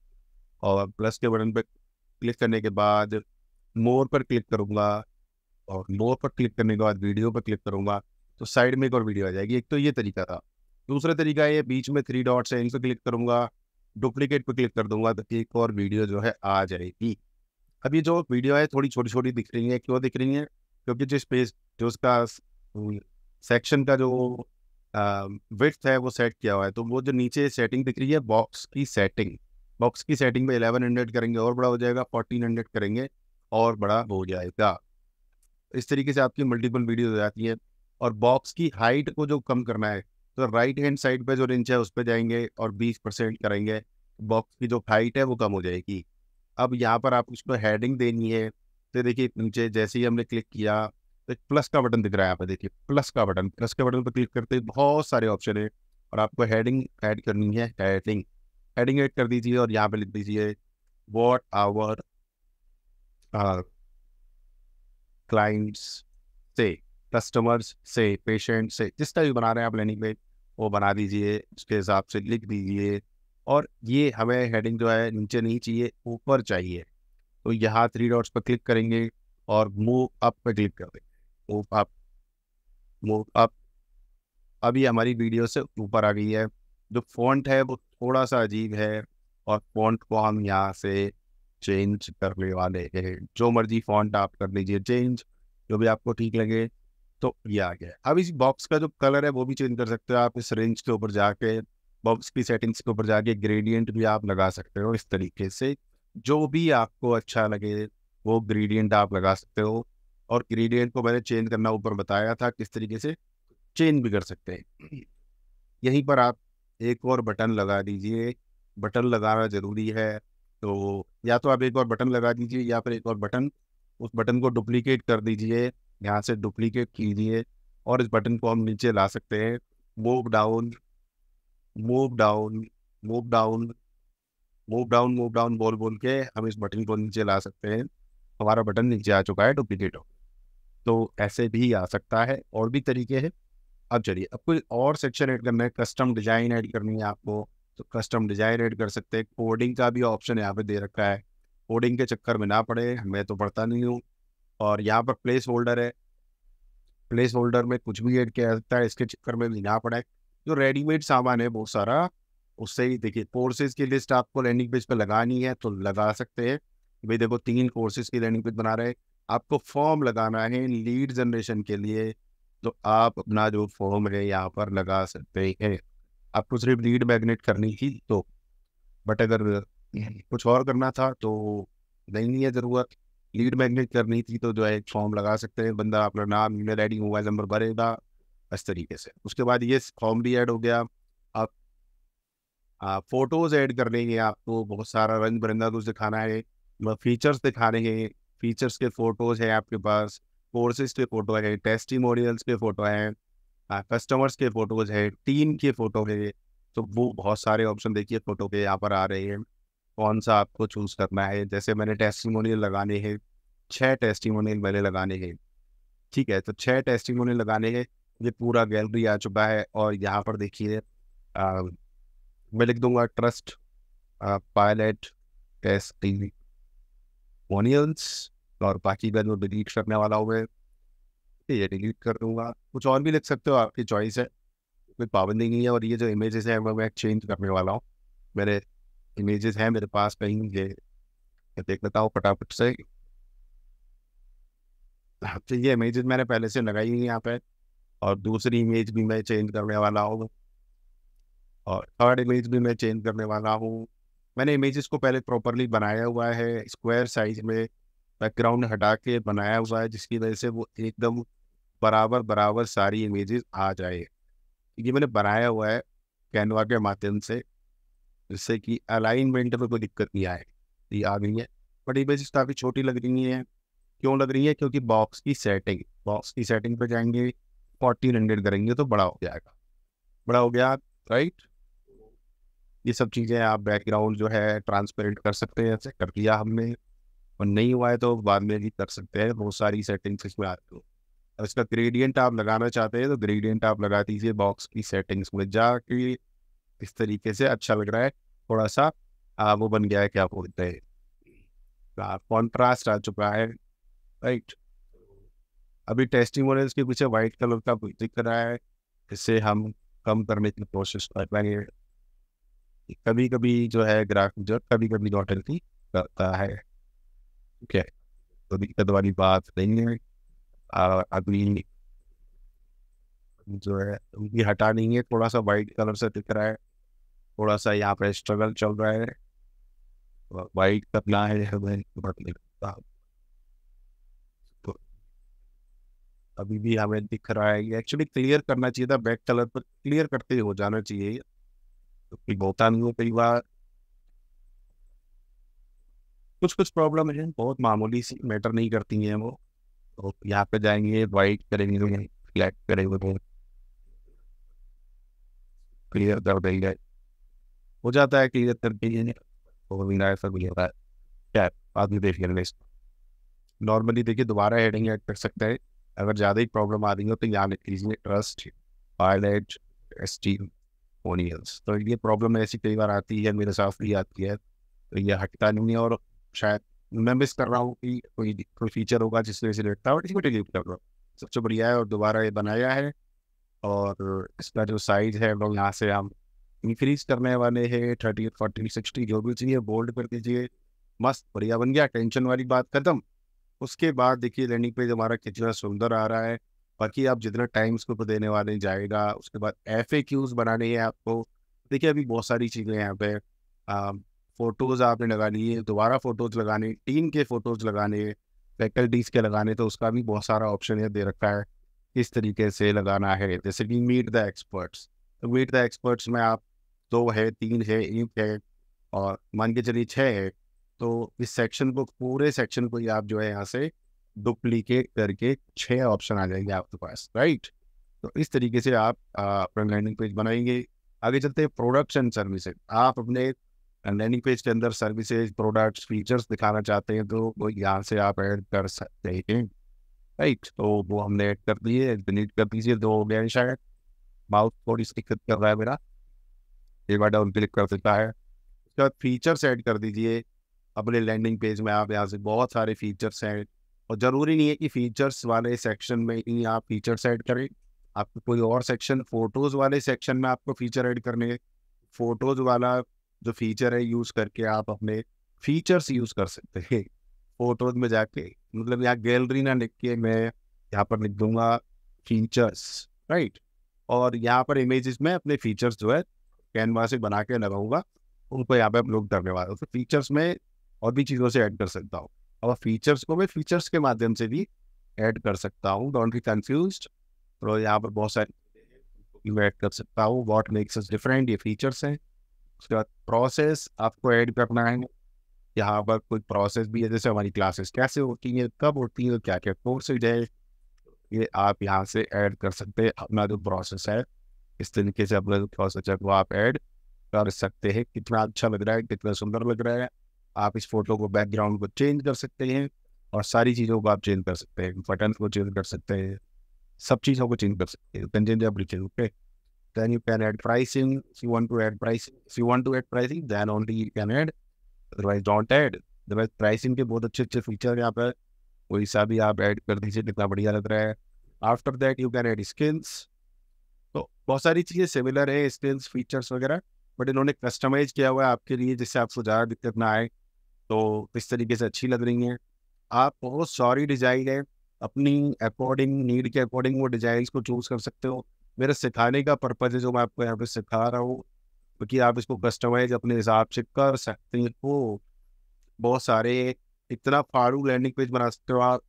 और प्लस के बटन पर क्लिक करने के बाद मोर पर क्लिक करूंगा और मोर पर क्लिक करने के बाद वीडियो पर क्लिक करूँगा तो साइड में एक और वीडियो आ जाएगी एक तो ये तरीका था दूसरा तरीका ये बीच में थ्री डॉट्स है इन पर क्लिक करूंगा डुप्लीकेट पर क्लिक कर दूंगा तो एक और वीडियो जो है आ जाएगी अब ये जो वीडियो है थोड़ी छोटी छोटी दिख रही है क्यों दिख रही है क्योंकि जो स्पेस जो उसका सेक्शन का जो विथ है वो सेट किया हुआ है तो वो जो नीचे सेटिंग दिख रही है बॉक्स की सेटिंग बॉक्स की सेटिंग पे हंड्रेड करेंगे और बड़ा हो जाएगा फोर्टीन हंड्रेड करेंगे और बड़ा हो जाएगा इस तरीके से आपकी मल्टीपल वीडियो हो जाती है और बॉक्स की हाइट को जो कम करना है तो राइट हैंड साइड पे जो रेंज है उस पर जाएंगे और बीस परसेंट करेंगे बॉक्स की जो हाइट है वो कम हो जाएगी अब यहाँ पर आप उसको हेडिंग देनी है तो देखिए नीचे जैसे ही हमने क्लिक किया तो एक प्लस का बटन दिख रहा है यहाँ पे देखिए प्लस का बटन प्लस के बटन पर क्लिक करते हैं बहुत सारे ऑप्शन है और आपको हेडिंग ऐड करनी है हेडिंग हेडिंग एड कर दीजिए और यहाँ पे लिख दीजिए वॉट आवर क्लाइंट्स से कस्टमर्स से पेशेंट से जिसका भी बना रहे हैं आप लैंडिंग पेज वो बना दीजिए उसके हिसाब से लिख दीजिए और ये हमें हेडिंग जो है नीचे नहीं चाहिए ऊपर चाहिए तो यहाँ थ्री डॉट्स पर क्लिक करेंगे और मूव अप पर क्लिक कर देंगे मूव अप मूव अप अभी हमारी वीडियो से ऊपर आ गई है जो फॉन्ट है वो थोड़ा सा अजीब है और फॉन्ट को हम यहाँ से चेंज करने वाले हैं जो मर्जी फॉन्ट आप कर लीजिए चेंज जो भी आपको ठीक लगे तो ये आ गया अब इस बॉक्स का जो कलर है वो भी चेंज कर सकते हो आप इस रेंज के ऊपर जाके बॉक्स की सेटिंग्स के ऊपर जाके ग्रेडियंट भी आप लगा सकते हो इस तरीके से जो भी आपको अच्छा लगे वो ग्रेडियंट आप लगा सकते हो और ग्रेडियंट को मैंने चेंज करना ऊपर बताया था किस तरीके से चेंज भी कर सकते हैं यहीं पर आप एक और बटन लगा दीजिए बटन लगाना ज़रूरी है तो या तो आप एक और बटन लगा दीजिए या फिर एक और बटन उस बटन को डुप्लीकेट कर दीजिए यहाँ से डुप्लीकेट कीजिए और इस बटन को हम नीचे ला सकते हैं move down move down move down move down move down बोल बोल के हम इस बटन को नीचे ला सकते हैं हमारा बटन नीचे आ चुका है डुप्लीकेट हो तो ऐसे भी आ सकता है और भी तरीके हैं अब चलिए अब कोई और सेक्शन ऐड करना है कस्टम डिजाइन ऐड करनी है आपको तो कस्टम डिजाइन ऐड कर सकते हैं कोडिंग का भी ऑप्शन यहाँ पे दे रखा है कोडिंग के चक्कर में ना पड़े मैं तो पढ़ता नहीं हूँ और यहाँ पर प्लेस होल्डर है प्लेस होल्डर में कुछ भी ऐड किया जाता है इसके चक्कर में भी ना पड़े जो रेडीमेड सामान है बहुत सारा उससे ही देखिए कोर्सेज की लिस्ट आपको लैंडिंग पेज पर लगानी है तो लगा सकते हैं भाई देखो तीन कोर्सेज की लैंडिंग पेज बना रहे हैं आपको फॉर्म लगाना है लीड जनरेशन के लिए तो आप अपना जो फॉर्म है यहाँ पर लगा सकते हैं आपको सिर्फ लीड मैग्नेट करनी थी तो बट अगर कुछ और करना था तो नहीं है ज़रूरत लीड मैग्नेट करनी थी तो जो है फॉर्म लगा सकते हैं बंदा अपना नाम ईमेल आई मोबाइल नंबर भरेगा इस तरीके से उसके बाद ये फॉर्म भी ऐड हो गया आप आ, फोटोज ऐड कर लेंगे आपको बहुत सारा रंग बिरंगा कुछ दिखाना है फीचर्स रहे हैं फीचर्स के फोटोज हैं आपके पास कोर्सेज के फोटो है टेस्टिमोरियल्स के फोटो हैं कस्टमर्स के फोटोज है टीम के फोटो है तो वो बहुत सारे ऑप्शन देखिए फोटो के यहाँ पर आ रहे हैं कौन सा आपको चूज़ करना है जैसे मैंने टेस्टिमोनियल लगाने हैं छः टेस्टिमोनियल मैंने लगाने हैं ठीक है तो छः टेस्टिमोनियल लगाने हैं ये पूरा गैलरी आ चुका है और यहाँ पर देखिए मैं लिख दूंगा ट्रस्ट पायलट टेस्टिमोनियल्स और बाकी मैं जो डिलीट करने वाला हूँ मैं ये डिलीट कर दूंगा कुछ और भी लिख सकते हो आपकी चॉइस है कोई पाबंदी नहीं है और ये जो इमेजेस हैं वो मैं चेंज करने वाला हूँ मेरे इमेजेस हैं मेरे पास कहीं ये देख लेता हूँ फटाफट से हाँ, तो ये इमेजेस मैंने पहले से लगाई हुई यहाँ पे और दूसरी इमेज भी मैं चेंज करने वाला हूँ और थर्ड इमेज भी मैं चेंज करने वाला हूँ मैंने इमेजेस को पहले प्रॉपरली बनाया हुआ है स्क्वायर साइज में बैकग्राउंड हटा के बनाया हुआ है जिसकी वजह से वो एकदम बराबर बराबर सारी इमेजेस आ जाए ये मैंने बनाया हुआ है कैनवा के माध्यम से जिससे कि अलाइनमेंट में कोई दिक्कत नहीं आए ये आ गई है बट इमेजेस काफ़ी छोटी लग रही है क्यों लग रही है क्योंकि बॉक्स की सेटिंग बॉक्स की सेटिंग पर जाएंगे फोर्टीन हंड्रेड करेंगे तो बड़ा हो जाएगा बड़ा हो गया राइट ये सब चीज़ें आप बैकग्राउंड जो है ट्रांसपेरेंट कर सकते हैं ऐसे कर दिया हमने और नहीं हुआ है तो बाद में भी कर सकते हैं बहुत सारी सेटिंग्स इसमें आती तो। हैं अब इसका ग्रेडियंट आप लगाना चाहते हैं तो ग्रेडियंट आप लगा दीजिए बॉक्स की सेटिंग्स में जाके इस तरीके से अच्छा लग रहा है थोड़ा सा आ, वो बन गया है क्या बोलते हैं कॉन्ट्रास्ट आ चुका है राइट अभी टेस्टिंग वाले इसके पीछे वाइट कलर का दिख रहा है इससे हम कम करने की कोशिश कर पाएंगे कभी कभी जो है ग्राफ जो कभी कभी नॉटल करता है ओके तो दिक्कत वाली बात नहीं है अभी जो है उनकी हटा नहीं है थोड़ा सा वाइट कलर से दिख रहा है थोड़ा सा यहाँ पे स्ट्रगल चल रहा है वाइट करना है हमें तो अभी भी हमें दिख रहा है एक्चुअली क्लियर करना चाहिए था बैक कलर पर क्लियर करते हो जाना चाहिए तो बहुत आदमी कई बार कुछ कुछ प्रॉब्लम है बहुत मामूली सी मैटर नहीं करती हैं वो तो यहाँ पे जाएंगे वाइट करेंगे ब्लैक करेंगे क्लियर कर देंगे हो जाता है क्लियर कर देंगे तो मेरा ऐसा भी होता है क्या बाद में देख लेंगे नॉर्मली देखिए दोबारा हेडिंग ऐड कर सकते हैं अगर ज़्यादा ही प्रॉब्लम आ रही हो तो यहाँ लिख लीजिए ट्रस्ट पायलट स्टीम ओनियल्स तो ये प्रॉब्लम ऐसी कई बार आती है मेरे साथ भी आती है तो ये हटता नहीं है और शायद मैं मिस कर रहा हूँ कि कोई कोई फीचर होगा जिस वजह से देखता हूँ इसी को डिलीट कर रहा हूँ सबसे बढ़िया है और दोबारा ये बनाया है और इसका जो साइज है लोग यहाँ से हम इंक्रीज करने वाले हैं थर्टी फोर्टी सिक्सटी जो भी चाहिए बोल्ड कर दीजिए मस्त बढ़िया बन गया टेंशन वाली बात खत्म उसके बाद देखिए लैंडिंग पेज हमारा कितना सुंदर आ रहा है बाकी आप जितना टाइम उसके ऊपर देने वाले जाएगा उसके बाद एफ ए क्यूज बनाने हैं आपको देखिए अभी बहुत सारी चीज़ें यहाँ पे फोटोज़ आपने लगानी है दोबारा फ़ोटोज़ लगाने टीम के फ़ोटोज़ लगाने फैकल्टीज़ के लगाने तो उसका भी बहुत सारा ऑप्शन है दे रखा है किस तरीके से लगाना है जैसे कि मीट द एक्सपर्ट्स तो मीट द एक्सपर्ट्स में आप दो है तीन है एक है और मान के चलिए छः है तो इस सेक्शन को पूरे सेक्शन को ही आप जो है यहाँ से डुप्लीकेट करके छः ऑप्शन आ जाएंगे आपके पास राइट तो इस तरीके से आप अपना लैंडिंग पेज बनाएंगे आगे चलते हैं प्रोडक्शन सर्विसेज आप अपने लैंडिंग पेज के अंदर सर्विसेज प्रोडक्ट्स फीचर्स दिखाना चाहते हैं तो वो यहाँ से आप ऐड कर सकते हैं राइट तो वो हमने ऐड कर दिए डिलीट कर दीजिए दो हो गया शायद माउथ थोड़ी सी दिक्कत कर रहा है मेरा एक बार डाउन क्लिक कर सकता है उसके बाद फीचर्स ऐड कर दीजिए अपने लैंडिंग पेज में आप यहाँ से बहुत सारे फीचर्स हैं और ज़रूरी नहीं है कि फ़ीचर्स वाले सेक्शन में ही आप फीचर्स ऐड करें आपको कोई और सेक्शन फ़ोटोज़ वाले सेक्शन में आपको फीचर ऐड करने फोटोज़ वाला जो फीचर है यूज करके आप अपने फीचर्स यूज कर सकते हैं फोटोज में जाके मतलब यहाँ गैलरी ना लिख के मैं यहाँ पर लिख दूंगा फीचर्स राइट और यहाँ पर इमेजेस में अपने फीचर्स जो है कैनवा से बना के लगाऊंगा उनको यहाँ पे अपलोड करने वाला हूँ तो फीचर्स में और भी चीज़ों से ऐड कर सकता हूँ अब फीचर्स को मैं फीचर्स के माध्यम से भी ऐड कर सकता हूँ डोंट बी कन्फ्यूज तो यहाँ पर बहुत सारे ऐड कर सकता हूँ वॉट मेक्स डिफरेंट ये फीचर्स हैं उसके बाद प्रोसेस आपको ऐड करना है यहाँ पर कुछ प्रोसेस भी है जैसे हमारी क्लासेस कैसे होती हैं कब होती हैं क्या क्या कोर्स है ये आप यहाँ से ऐड कर सकते हैं अपना जो प्रोसेस है इस तरीके से अपना जो प्रोसेस है वो आप ऐड कर सकते हैं कितना अच्छा लग रहा है कितना सुंदर लग रहा है आप इस फोटो को बैकग्राउंड को चेंज कर सकते हैं और सारी चीज़ों को आप चेंज कर सकते हैं बटन को चेंज कर सकते हैं सब चीज़ों को चेंज कर सकते हैं okay then you can add pricing. If you want to add pricing, if you want to add pricing, then only you can add. Otherwise, don't add. Otherwise pricing के बहुत अच्छे अच्छे फीचर यहाँ पे वही सा भी आप ऐड कर दीजिए कितना बढ़िया लग रहा है after that you can add skills तो बहुत सारी चीज़ें सिमिलर है स्किल्स फीचर्स वगैरह बट इन्होंने कस्टमाइज किया हुआ है आपके लिए जिससे आपको ज़्यादा दिक्कत ना आए तो किस तरीके से अच्छी लग रही हैं आप बहुत सॉरी डिज़ाइन है अपनी अकॉर्डिंग नीड के अकॉर्डिंग वो डिज़ाइन को चूज़ कर सकते हो मेरा सिखाने का पर्पज है जो मैं आपको यहाँ पे सिखा रहा हूँ क्योंकि आप इसको कस्टमाइज अपने हिसाब से कर सकते हो तो बहुत सारे इतना फाड़ू लैंडिंग पेज बना सकते हो आप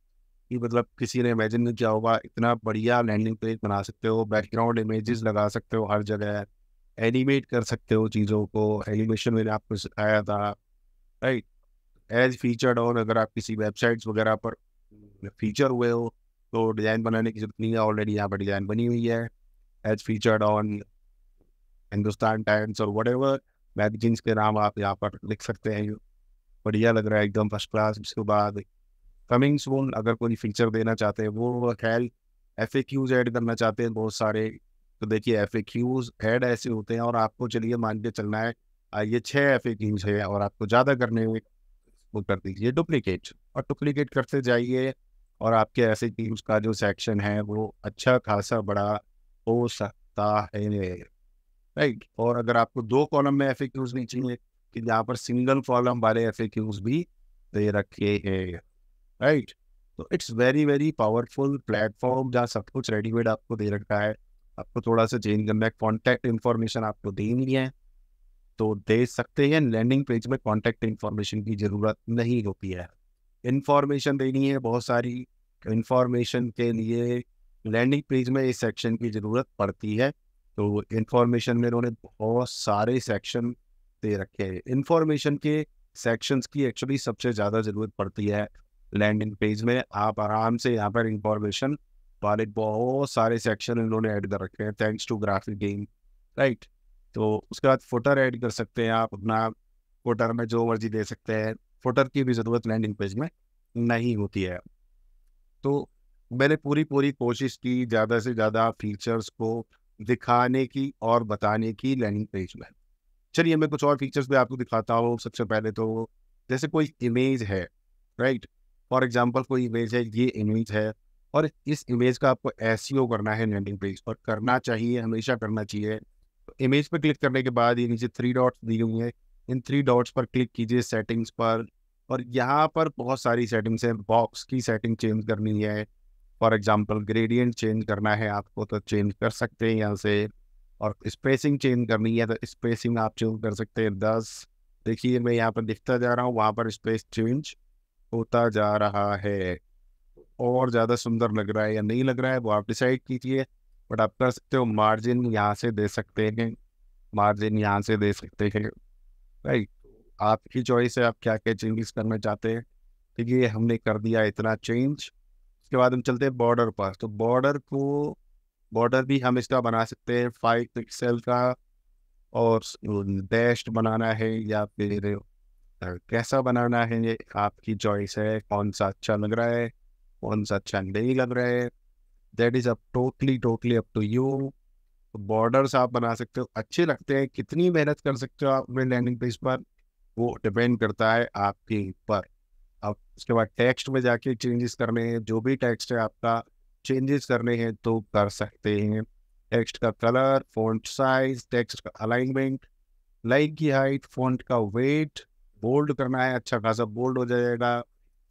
कि मतलब किसी ने इमेजिन नहीं किया होगा इतना बढ़िया लैंडिंग पेज बना सकते हो बैकग्राउंड इमेजेस लगा सकते हो हर जगह एनिमेट कर सकते हो चीज़ों को एनिमेशन मैंने आपको सिखाया था राइट एज फीचर्ड ऑन अगर आप किसी वेबसाइट्स वगैरह पर फीचर हुए हो तो डिज़ाइन बनाने की जरूरत नहीं है ऑलरेडी यहाँ पर डिज़ाइन बनी हुई है as featured on Hindustan Times और वट एवर मैगजीन्स के नाम आप यहाँ पर लिख सकते हैं बढ़िया लग रहा है एकदम फर्स्ट क्लास उसके बाद कमिंग सोन अगर कोई फीचर देना चाहते हैं वो खैर एफ ए क्यूज ऐड करना चाहते हैं बहुत सारे तो देखिए एफ ए क्यूज एड ऐसे होते हैं और आपको चलिए मान के चलना है ये छः एफ ए क्यूज है और आपको ज़्यादा करने हुए वो कर दीजिए डुप्लीकेट और डुप्लीकेट करते जाइए और आपके ऐसे क्यूज का जो सेक्शन है वो अच्छा खासा बड़ा हो सकता है राइट और अगर आपको दो कॉलम में एफ ए क्यूज नहीं चाहिए कि जहाँ पर सिंगल कॉलम वाले एफ ए क्यूज भी दे रखे हैं राइट तो it's very very powerful platform जहाँ सब कुछ रेडीमेड आपको दे रखा है आपको थोड़ा सा चेंज करना है कॉन्टैक्ट इन्फॉर्मेशन आपको दे नहीं है तो दे सकते हैं लैंडिंग पेज में कॉन्टैक्ट इन्फॉर्मेशन की ज़रूरत नहीं होती है इन्फॉर्मेशन देनी है बहुत सारी इन्फॉर्मेशन के लिए लैंडिंग पेज में इस सेक्शन की ज़रूरत पड़ती है तो इन्फॉर्मेशन में उन्होंने बहुत सारे सेक्शन दे रखे हैं इन्फॉर्मेशन के सेक्शंस की एक्चुअली सबसे ज़्यादा ज़रूरत पड़ती है लैंडिंग पेज में आप आराम से यहाँ पर इंफॉर्मेशन वाले बहुत सारे सेक्शन इन्होंने ऐड कर रखे हैं thanks to graphic game right तो उसके बाद फोटर ऐड कर सकते हैं आप अपना फोटर में जो मर्जी दे सकते हैं फोटर की भी ज़रूरत लैंडिंग पेज में नहीं होती है तो मैंने पूरी पूरी कोशिश की ज़्यादा से ज़्यादा फीचर्स को दिखाने की और बताने की लैंडिंग पेज में चलिए मैं कुछ और फीचर्स भी आपको दिखाता हूँ सबसे पहले तो जैसे कोई इमेज है राइट फॉर एग्जाम्पल कोई इमेज है ये इमेज है और इस इमेज का आपको एस e करना है लैंडिंग पेज और करना चाहिए हमेशा करना चाहिए तो इमेज पर क्लिक करने के बाद ये नीचे थ्री डॉट्स दी हुई हैं इन थ्री डॉट्स पर क्लिक कीजिए सेटिंग्स पर और यहाँ पर बहुत सारी सेटिंग्स हैं बॉक्स की सेटिंग चेंज करनी है फॉर एग्जाम्पल ग्रेडियंट चेंज करना है आपको तो चेंज कर सकते हैं यहाँ से और स्पेसिंग चेंज करनी है तो स्पेसिंग आप चेंज कर सकते हैं दस देखिए मैं यहाँ पर लिखता जा रहा हूँ वहाँ पर स्पेस चेंज होता जा रहा है और ज़्यादा सुंदर लग रहा है या नहीं लग रहा है वो आप डिसाइड कीजिए बट आप कर सकते हो मार्जिन यहाँ से दे सकते हैं मार्जिन यहाँ से दे सकते हैं राइट आपकी चॉइस है आप क्या क्या चेंजेस करना चाहते हैं ठीक है हमने कर दिया इतना चेंज उसके बाद हम चलते हैं बॉर्डर पर तो बॉर्डर को बॉर्डर भी हम इसका बना सकते हैं फाइव पिक्सल का और डैश बनाना है या फिर कैसा बनाना है ये आपकी चॉइस है कौन सा अच्छा लग रहा है कौन सा अच्छा नहीं लग रहा है that is up totally totally up to you borders आप बना सकते हो अच्छे लगते हैं कितनी मेहनत कर सकते हो आप अपने लैंडिंग पेज पर वो डिपेंड करता है आपके ऊपर आप उसके बाद टेक्स्ट में जाके चेंजेस करने हैं जो भी टेक्स्ट है आपका चेंजेस करने हैं तो कर सकते हैं टेक्स्ट का कलर फॉन्ट साइज टेक्स्ट का अलाइनमेंट लाइन की हाइट फॉन्ट का वेट बोल्ड करना है अच्छा खासा बोल्ड हो जाएगा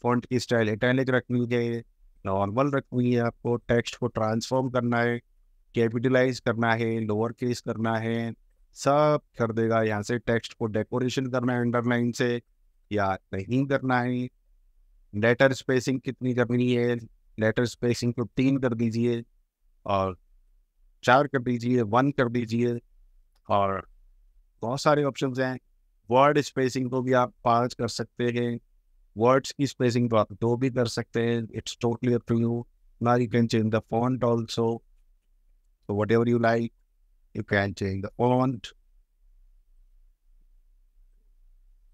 फॉन्ट की स्टाइल इटैलिक रखनी है नॉर्मल रखनी है आपको टेक्स्ट को ट्रांसफॉर्म करना है कैपिटलाइज करना है लोअर केस करना है सब कर देगा यहाँ से टेक्स्ट को डेकोरेशन करना है अंडरलाइन से या नहीं करना है लेटर स्पेसिंग कितनी करनी है लेटर स्पेसिंग को तीन कर दीजिए और चार कर दीजिए वन कर दीजिए और बहुत सारे ऑप्शन हैं वर्ड स्पेसिंग को भी आप पाँच कर सकते हैं वर्ड्स की स्पेसिंग तो आप दो भी कर सकते हैं it's totally up to you ना you can change the font also whatever you like you can change the font.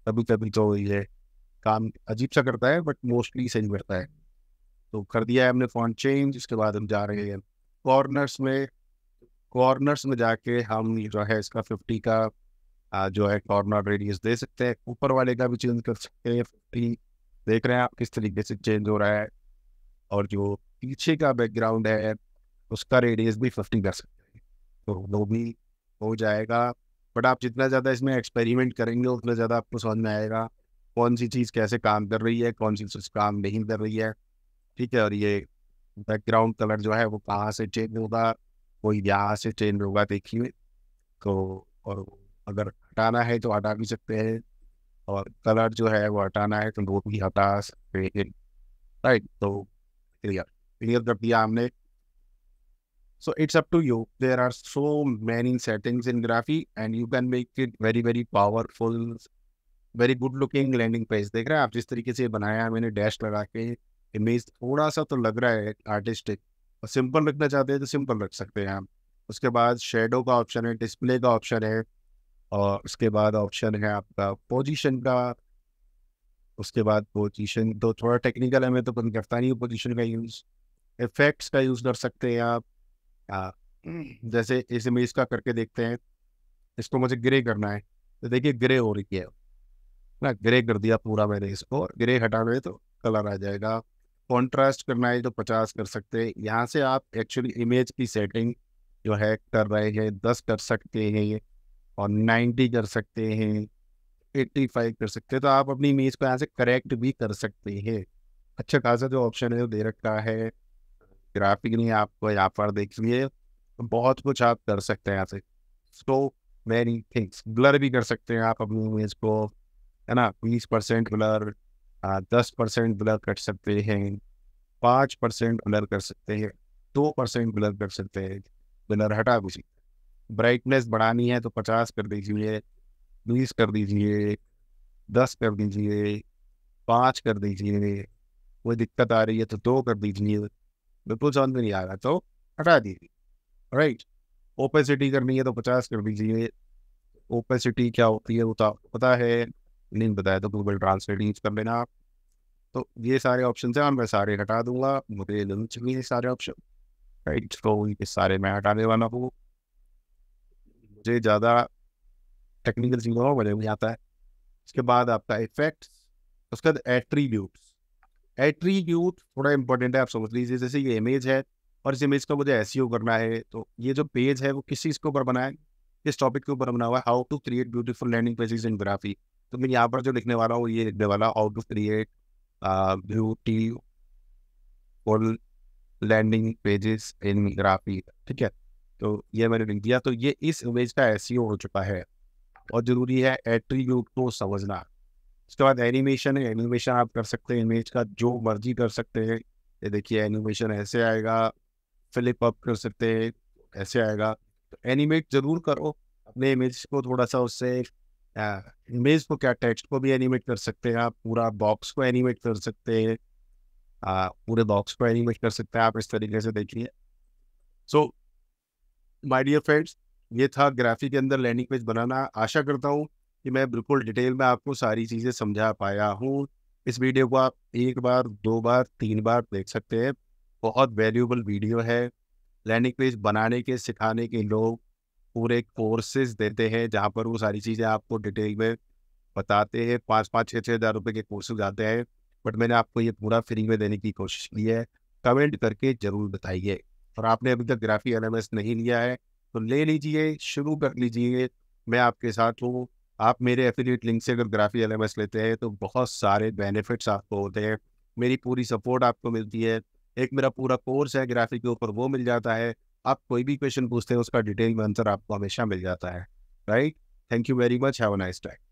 कभी कभी तो ये काम अजीब सा करता है बट मोस्टली सही करता है तो कर दिया है हमने फॉन्ट चेंज इसके बाद हम जा रहे हैं कॉर्नर्स में कॉर्नर्स में जाके हम जो है इसका फिफ्टी का जो है कॉर्नर रेडियस दे सकते हैं ऊपर वाले का भी चेंज कर सकते हैं फिफ्टी देख रहे हैं आप किस तरीके से चेंज हो रहा है और जो पीछे का बैकग्राउंड है उसका रेडियस भी फिफ्टी कर सकते हैं तो वो भी हो जाएगा बट आप जितना ज़्यादा इसमें एक्सपेरिमेंट करेंगे उतना ज़्यादा आपको समझ में आएगा कौन सी चीज़ कैसे काम कर रही है कौन सी चीज़ काम नहीं कर रही है ठीक है और ये बैकग्राउंड कलर जो है वो कहाँ से चेंज होगा कोई यहाँ से चेंज होगा देखिए तो और अगर हटाना है तो हटा भी सकते हैं और कलर जो है वो हटाना है तो वो भी हटा सकते हैं राइट तो क्लियर क्लियर कर दिया हमने so it's up to you there are so many settings in Graphy and you can make it very very powerful very good looking landing page देख रहे हैं आप जिस तरीके से बनाया है मैंने डैश लगा के इमेज थोड़ा सा तो लग रहा है आर्टिस्टिक और सिंपल रखना चाहते हैं तो सिंपल रख सकते हैं आप उसके बाद शेडो का ऑप्शन है डिस्प्ले का ऑप्शन है और उसके बाद ऑप्शन है आपका पोजीशन का उसके बाद पोजीशन तो थोड़ा टेक्निकल है मैं तो कभी करता नहीं हूँ पोजीशन का यूज़ इफेक्ट्स का यूज़ कर सकते हैं आप आ, जैसे इस इमेज का करके देखते हैं इसको मुझे ग्रे करना है तो देखिए ग्रे हो रही है ना ग्रे कर दिया पूरा मैंने इसको ग्रे हटाने तो कलर आ जाएगा कॉन्ट्रास्ट करना है तो पचास कर सकते हैं यहाँ से आप एक्चुअली इमेज की सेटिंग जो है कर रहे हैं दस कर सकते हैं और नाइन्टी कर सकते हैं एट्टी फाइव कर सकते हैं तो आप अपनी इमेज को यहाँ से करेक्ट भी कर सकते हैं अच्छा खासा जो ऑप्शन है वो दे रखा है ग्राफिक नहीं आपको यहाँ पर देखिए बहुत कुछ आप कर सकते हैं यहाँ से सो मैनी थिंग्स ब्लर भी कर सकते हैं आप अपनी इमेज को है ना बीस परसेंट ब्लर दस परसेंट ब्लर कर सकते हैं पाँच परसेंट ब्लर कर सकते हैं दो परसेंट ब्लर कर सकते हैं ब्लर हटा दीजिए ब्राइटनेस बढ़ानी है तो पचास कर दीजिए बीस कर दीजिए दस कर दीजिए पाँच कर दीजिए कोई दिक्कत आ रही है तो दो कर दीजिए बिल्कुल समझ में नहीं आ रहा तो हटा दीजिए राइट ओपेसिटी करनी है तो पचास कर दीजिए ओपेसिटी क्या होती है वो तो पता है लिंक बताया था गूगल ट्रांसलेट यूज कर लेना आप तो ये सारे ऑप्शन हैं और मैं सारे हटा दूंगा मुझे नहीं चाहिए सारे ऑप्शन राइट तो ये सारे मैं हटाने वाला हूँ मुझे ज़्यादा टेक्निकल चीज़ों का मजा नहीं आता है इसके बाद आपका इफेक्ट उसके बाद एट्रीब्यूट्स एट्रीब्यूट थोड़ा इंपॉर्टेंट है आप समझ लीजिए जैसे ये इमेज है और इस इमेज का मुझे एस e करना है तो ये जो पेज है वो किस चीज़ के ऊपर बनाए है इस टॉपिक के ऊपर बना हुआ है how to create beautiful landing pages in Graphy तो मैं यहाँ पर जो लिखने वाला हूँ ये लिखने वाला how to create beautiful landing pages in Graphy ठीक है तो ये मैंने लिख दिया तो ये इस इमेज का एस e हो चुका है और ज़रूरी है एट्रीब्यूट को समझना उसके बाद एनिमेशन है एनिमेशन आप कर सकते हैं इमेज का जो मर्जी कर सकते हैं ये देखिए एनिमेशन ऐसे आएगा फ्लिप अप कर सकते हैं ऐसे आएगा तो एनिमेट ज़रूर करो अपने इमेज को थोड़ा सा उससे इमेज को क्या टेक्स्ट को भी एनिमेट कर सकते हैं आप पूरा बॉक्स को एनिमेट कर सकते हैं पूरे बॉक्स को एनिमेट कर सकते हैं आप इस तरीके से देखिए सो माय डियर फ्रेंड्स ये था ग्राफिक के अंदर लैंडिंग पेज बनाना आशा करता हूँ कि मैं बिल्कुल डिटेल में आपको सारी चीज़ें समझा पाया हूँ इस वीडियो को आप एक बार दो बार तीन बार देख सकते हैं बहुत वैल्यूबल वीडियो है लैंडिंग पेज बनाने के सिखाने के लोग पूरे कोर्सेज देते हैं जहाँ पर वो सारी चीज़ें आपको डिटेल में बताते हैं पाँच पाँच छः छः हज़ार रुपये के कोर्सेज आते हैं बट मैंने आपको ये पूरा फ्री में देने की कोशिश की है कमेंट करके ज़रूर बताइए और आपने अभी तक ग्राफी एल नहीं लिया है तो ले लीजिए शुरू कर लीजिए मैं आपके साथ हूँ आप मेरे एफिलिएट लिंक से अगर ग्राफी एल लेते हैं तो बहुत सारे बेनिफिट्स आपको होते हैं मेरी पूरी सपोर्ट आपको मिलती है एक मेरा पूरा कोर्स है ग्राफी के ऊपर वो मिल जाता है आप कोई भी क्वेश्चन पूछते हैं उसका डिटेल में आंसर आपको हमेशा मिल जाता है right thank you very much have a nice time